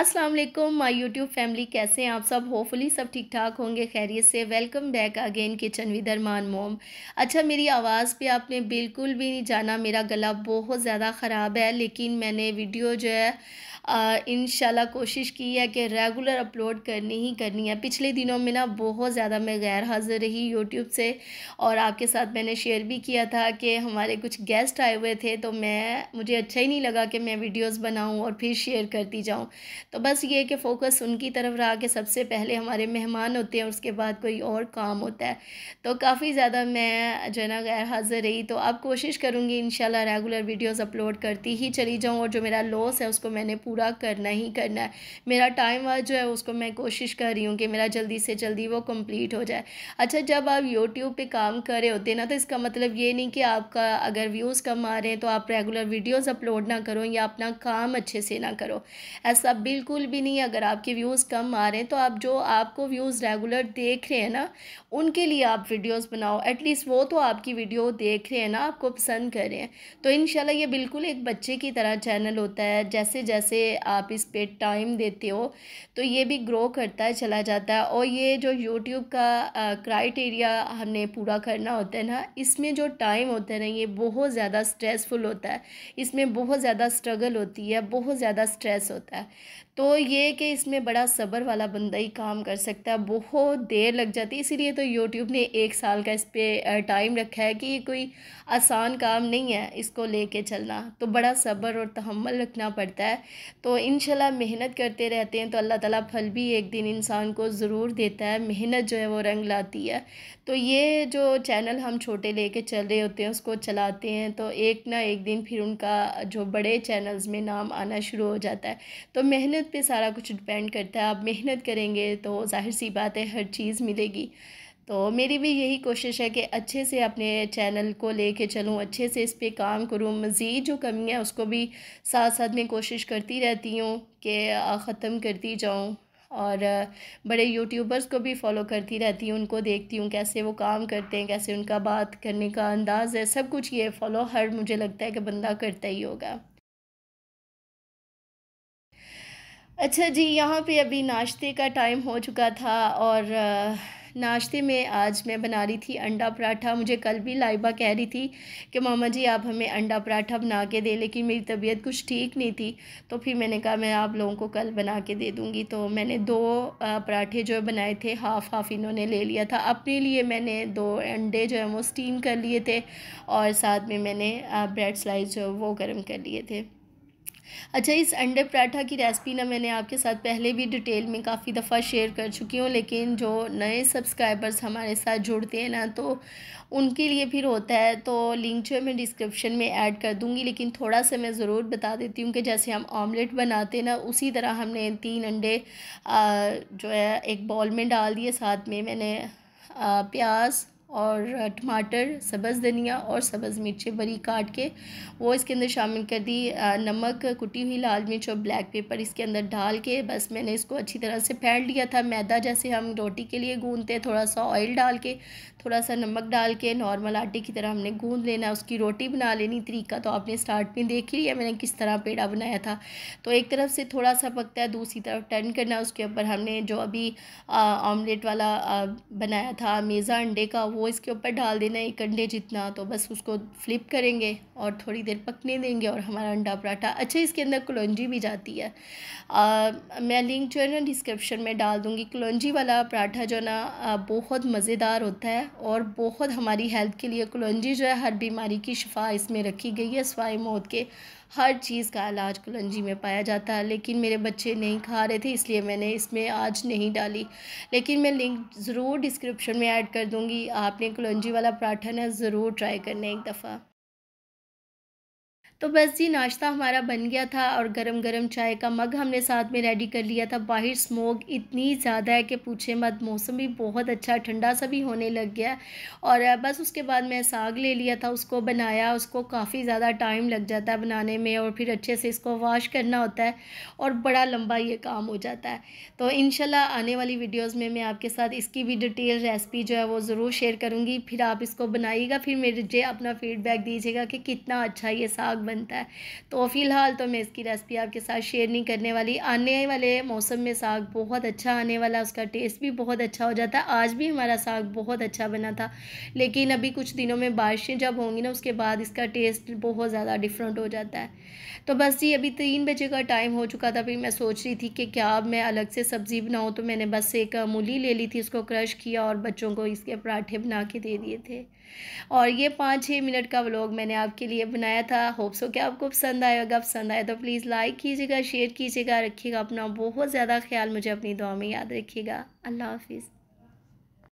अस्सलाम वालेकुम my YouTube family कैसे हैं आप सब होपफुली सब ठीक ठाक होंगे खैरियत से welcome back again kitchen with Arman mom अच्छा मेरी आवाज़ पे आपने बिल्कुल भी नहीं जाना मेरा गला बहुत ज़्यादा ख़राब है लेकिन मैंने वीडियो जो है इन कोशिश की है कि रेगुलर अपलोड करनी ही करनी है पिछले दिनों में ना बहुत ज़्यादा मैं गैर हाज़िर रही यूट्यूब से और आपके साथ मैंने शेयर भी किया था कि हमारे कुछ गेस्ट आए हुए थे तो मैं मुझे अच्छा ही नहीं लगा कि मैं वीडियोज़ बनाऊँ और फिर शेयर करती जाऊँ तो बस ये कि फ़ोकस उनकी तरफ रहा कि सबसे पहले हमारे मेहमान होते हैं उसके बाद कोई और काम होता है तो काफ़ी ज़्यादा मैं जो है ना गैर हाज़िर रही तो अब कोशिश करूँगी इन रेगुलर वीडियोज़ अपलोड करती ही चली जाऊँ और जो मेरा लॉस है उसको मैंने पूरा पूरा करना ही करना है मेरा टाइम वाज जो है उसको मैं कोशिश कर रही हूँ कि मेरा जल्दी से जल्दी वो कंप्लीट हो जाए अच्छा जब आप यूट्यूब पे काम कर रहे होते हैं ना तो इसका मतलब ये नहीं कि आपका अगर व्यूज़ कम आ रहे हैं तो आप रेगुलर वीडियोज़ अपलोड ना करो या अपना काम अच्छे से ना करो ऐसा बिल्कुल भी नहीं अगर आपके व्यूज़ कम आ रहे हैं तो आप जो आपको व्यूज़ रेगुलर देख रहे हैं ना उनके लिए आप वीडियोज़ बनाओ एटलीस्ट वो तो आपकी वीडियो देख रहे हैं ना आपको पसंद कर रहे हैं तो इन ये बिल्कुल एक बच्चे की तरह चैनल होता है जैसे जैसे आप इस पर टाइम देते हो तो ये भी ग्रो करता है चला जाता है और ये जो यूट्यूब का क्राइटेरिया हमने पूरा करना होता है ना इसमें जो टाइम होता है ना ये बहुत ज़्यादा स्ट्रेसफुल होता है इसमें बहुत ज़्यादा स्ट्रगल होती है बहुत ज़्यादा स्ट्रेस होता है तो ये कि इसमें बड़ा सब्र वाला बंदा ही काम कर सकता है बहुत देर लग जाती है इसीलिए तो यूट्यूब ने एक साल का इस पर टाइम रखा है कि ये कोई आसान काम नहीं है इसको लेके चलना तो बड़ा सब्र और तहमल रखना पड़ता है तो इन मेहनत करते रहते हैं तो अल्लाह ताला फल भी एक दिन इंसान को ज़रूर देता है मेहनत जो है वो रंग लाती है तो ये जो चैनल हम छोटे लेके चल रहे होते हैं उसको चलाते हैं तो एक ना एक दिन फिर उनका जो बड़े चैनल्स में नाम आना शुरू हो जाता है तो मेहनत पर सारा कुछ डिपेंड करता है आप मेहनत करेंगे तो जाहिर सी बात है हर चीज़ मिलेगी तो मेरी भी यही कोशिश है कि अच्छे से अपने चैनल को लेके चलूँ अच्छे से इस पर काम करूँ मज़ीद जो कमियाँ उसको भी साथ साथ में कोशिश करती रहती हूँ कि ख़त्म करती जाऊँ और बड़े यूट्यूबर्स को भी फॉलो करती रहती हूँ उनको देखती हूँ कैसे वो काम करते हैं कैसे उनका बात करने का अंदाज़ है सब कुछ ये फॉलो हर मुझे लगता है कि बंदा करता ही होगा अच्छा जी यहाँ पर अभी नाश्ते का टाइम हो चुका था और नाश्ते में आज मैं बना रही थी अंडा पराठा मुझे कल भी लाइबा कह रही थी कि मामा जी आप हमें अंडा पराठा बना के दे लेकिन मेरी तबीयत कुछ ठीक नहीं थी तो फिर मैंने कहा मैं आप लोगों को कल बना के दे दूँगी तो मैंने दो पराठे जो बनाए थे हाफ़ हाफ़ इन्होंने ले लिया था अपने लिए मैंने दो अंडे जो है वो स्टीम कर लिए थे और साथ में मैंने ब्रेड स्लाइस जो वो गर्म कर लिए थे अच्छा इस अंडे पराठा की रेसिपी ना मैंने आपके साथ पहले भी डिटेल में काफ़ी दफ़ा शेयर कर चुकी हूँ लेकिन जो नए सब्सक्राइबर्स हमारे साथ जुड़ते हैं ना तो उनके लिए फिर होता है तो लिंक जो है मैं डिस्क्रिप्शन में ऐड कर दूँगी लेकिन थोड़ा सा मैं ज़रूर बता देती हूँ कि जैसे हम ऑमलेट बनाते ना उसी तरह हमने तीन अंडे जो है एक बॉल में डाल दिए साथ में मैंने प्याज और टमाटर सब्ज़ धनिया और सब्ज़ मिर्चें बरी काट के वो इसके अंदर शामिल कर दी नमक कुटी हुई लाल मिर्च और ब्लैक पेपर इसके अंदर डाल के बस मैंने इसको अच्छी तरह से फैल लिया था मैदा जैसे हम रोटी के लिए गूंदते थोड़ा सा ऑयल डाल के थोड़ा सा नमक डाल के नॉर्मल आटे की तरह हमने गूंद लेना उसकी रोटी बना लेनी तरीका तो आपने स्टार्ट में देख ही लिया मैंने किस तरह पेड़ा बनाया था तो एक तरफ से थोड़ा सा पकता है दूसरी तरफ टर्न करना उसके ऊपर हमने जो अभी ऑमलेट वाला आ, बनाया था मेज़ा अंडे का वो वो इसके ऊपर डाल देना एक अंडे जितना तो बस उसको फ्लिप करेंगे और थोड़ी देर पकने देंगे और हमारा अंडा पराठा अच्छा इसके अंदर कलौजी भी जाती है आ, मैं लिंक जो है ना डिस्क्रिप्शन में डाल दूँगी कलौजी वाला पराठा जो ना बहुत मज़ेदार होता है और बहुत हमारी हेल्थ के लिए कलौजी जो है हर बीमारी की शफा इसमें रखी गई है स्वाए मौत के हर चीज़ का इलाज कुलंजी में पाया जाता है लेकिन मेरे बच्चे नहीं खा रहे थे इसलिए मैंने इसमें आज नहीं डाली लेकिन मैं लिंक ज़रूर डिस्क्रिप्शन में ऐड कर दूँगी आपने कुलंजी वाला पराठा ना ज़रूर ट्राई करना एक दफ़ा तो बस जी नाश्ता हमारा बन गया था और गरम गरम चाय का मग हमने साथ में रेडी कर लिया था बाहर स्मोक इतनी ज़्यादा है कि पूछे मत मौसम भी बहुत अच्छा ठंडा सा भी होने लग गया और बस उसके बाद मैं साग ले लिया था उसको बनाया उसको काफ़ी ज़्यादा टाइम लग जाता है बनाने में और फिर अच्छे से इसको वॉश करना होता है और बड़ा लंबा ये काम हो जाता है तो इन आने वाली वीडियोज़ में मैं आपके साथ इसकी भी डिटेल रेसिपी जो है वो ज़रूर शेयर करूँगी फिर आप इसको बनाइएगा फिर मेरे अपना फीडबैक दीजिएगा कि कितना अच्छा ये साग बनता है तो फ़िलहाल तो मैं इसकी रेसिपी आपके साथ शेयर नहीं करने वाली आने वाले मौसम में साग बहुत अच्छा आने वाला उसका टेस्ट भी बहुत अच्छा हो जाता है आज भी हमारा साग बहुत अच्छा बना था लेकिन अभी कुछ दिनों में बारिशें जब होंगी ना उसके बाद इसका टेस्ट बहुत ज़्यादा डिफरेंट हो जाता है तो बस ये अभी तीन बजे का टाइम हो चुका था फिर मैं सोच रही थी कि क्या अब मैं अलग से सब्ज़ी बनाऊँ तो मैंने बस एक मूली ले ली थी उसको क्रश किया और बच्चों को इसके पराठे बना के दे दिए थे और ये पाँच छः मिनट का व्लॉग मैंने आपके लिए बनाया था होप्स दोस्तों क्या आपको पसंद होगा पसंद आए तो प्लीज़ लाइक कीजिएगा शेयर कीजिएगा रखिएगा अपना बहुत ज़्यादा ख्याल मुझे अपनी दुआ में याद रखिएगा अल्लाह हाफिज़